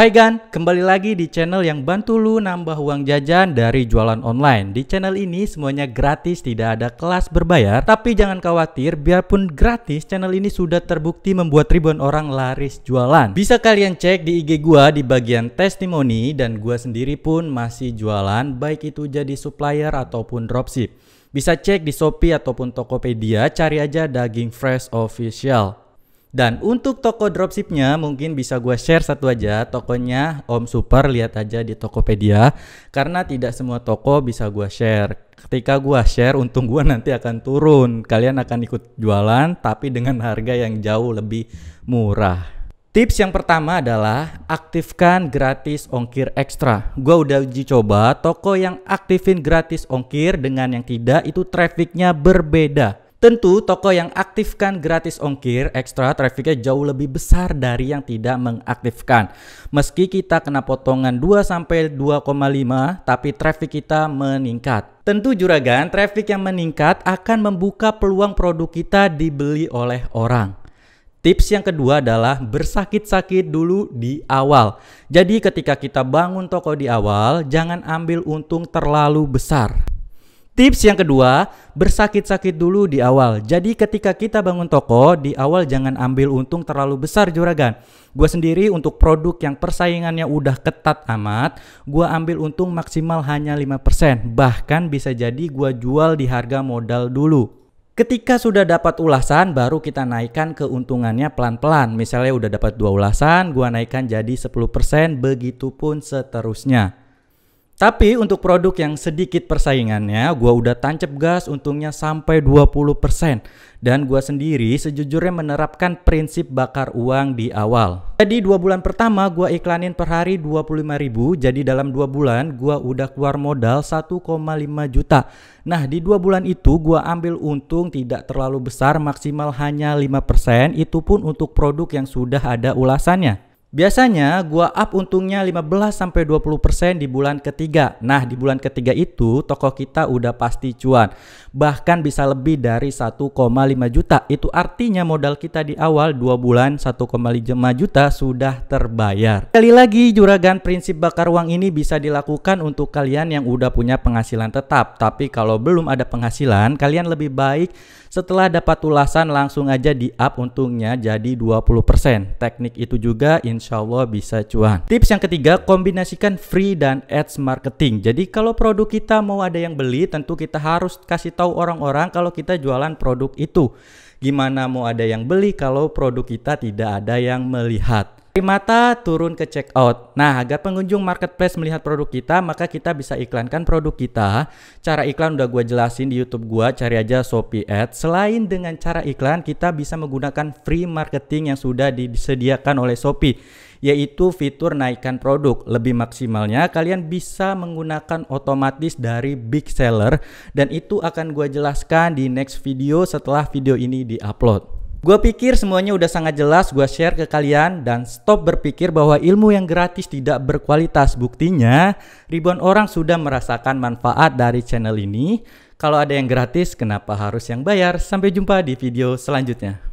Hai Gan, kembali lagi di channel yang bantu lu nambah uang jajan dari jualan online. Di channel ini semuanya gratis, tidak ada kelas berbayar. Tapi jangan khawatir, biarpun gratis, channel ini sudah terbukti membuat ribuan orang laris jualan. Bisa kalian cek di IG gua di bagian testimoni dan gua sendiri pun masih jualan, baik itu jadi supplier ataupun dropship. Bisa cek di Shopee ataupun Tokopedia, cari aja daging fresh official. Dan untuk toko dropshipnya mungkin bisa gue share satu aja tokonya Om Super lihat aja di Tokopedia karena tidak semua toko bisa gue share. Ketika gue share untung gue nanti akan turun. Kalian akan ikut jualan tapi dengan harga yang jauh lebih murah. Tips yang pertama adalah aktifkan gratis ongkir ekstra. Gua udah uji coba toko yang aktifin gratis ongkir dengan yang tidak itu trafficnya berbeda. Tentu toko yang aktifkan gratis ongkir ekstra trafficnya jauh lebih besar dari yang tidak mengaktifkan. Meski kita kena potongan 2 2,5 tapi traffic kita meningkat. Tentu juragan, traffic yang meningkat akan membuka peluang produk kita dibeli oleh orang. Tips yang kedua adalah bersakit-sakit dulu di awal. Jadi ketika kita bangun toko di awal, jangan ambil untung terlalu besar. Tips yang kedua, bersakit-sakit dulu di awal. Jadi ketika kita bangun toko, di awal jangan ambil untung terlalu besar juragan. Gua sendiri untuk produk yang persaingannya udah ketat amat, gua ambil untung maksimal hanya 5%. Bahkan bisa jadi gua jual di harga modal dulu. Ketika sudah dapat ulasan, baru kita naikkan keuntungannya pelan-pelan. Misalnya udah dapat dua ulasan, gua naikkan jadi 10%, pun seterusnya. Tapi untuk produk yang sedikit persaingannya, gue udah tancap gas untungnya sampai 20%. Dan gue sendiri sejujurnya menerapkan prinsip bakar uang di awal. Jadi dua bulan pertama gue iklanin per hari 25 ribu, jadi dalam dua bulan gue udah keluar modal 1,5 juta. Nah, di dua bulan itu gue ambil untung tidak terlalu besar, maksimal hanya 5%, itu pun untuk produk yang sudah ada ulasannya. Biasanya gua up untungnya 15-20% di bulan ketiga. Nah di bulan ketiga itu toko kita udah pasti cuan. Bahkan bisa lebih dari 1,5 juta. Itu artinya modal kita di awal 2 bulan 1,5 juta sudah terbayar. Sekali lagi juragan prinsip bakar uang ini bisa dilakukan untuk kalian yang udah punya penghasilan tetap. Tapi kalau belum ada penghasilan kalian lebih baik setelah dapat ulasan langsung aja di up untungnya jadi 20%. Teknik itu juga insya insya Allah bisa cuan. Tips yang ketiga, kombinasikan free dan ads marketing. Jadi kalau produk kita mau ada yang beli, tentu kita harus kasih tahu orang-orang kalau kita jualan produk itu. Gimana mau ada yang beli kalau produk kita tidak ada yang melihat. Dari mata turun ke checkout. Nah, agar pengunjung marketplace melihat produk kita, maka kita bisa iklankan produk kita. Cara iklan udah gue jelasin di YouTube gue, cari aja Shopee Ads. Selain dengan cara iklan, kita bisa menggunakan free marketing yang sudah disediakan oleh Shopee yaitu fitur naikkan produk. Lebih maksimalnya, kalian bisa menggunakan otomatis dari big seller dan itu akan gue jelaskan di next video setelah video ini di upload. Gua pikir semuanya udah sangat jelas gua share ke kalian dan stop berpikir bahwa ilmu yang gratis tidak berkualitas. Buktinya ribuan orang sudah merasakan manfaat dari channel ini. Kalau ada yang gratis kenapa harus yang bayar? Sampai jumpa di video selanjutnya.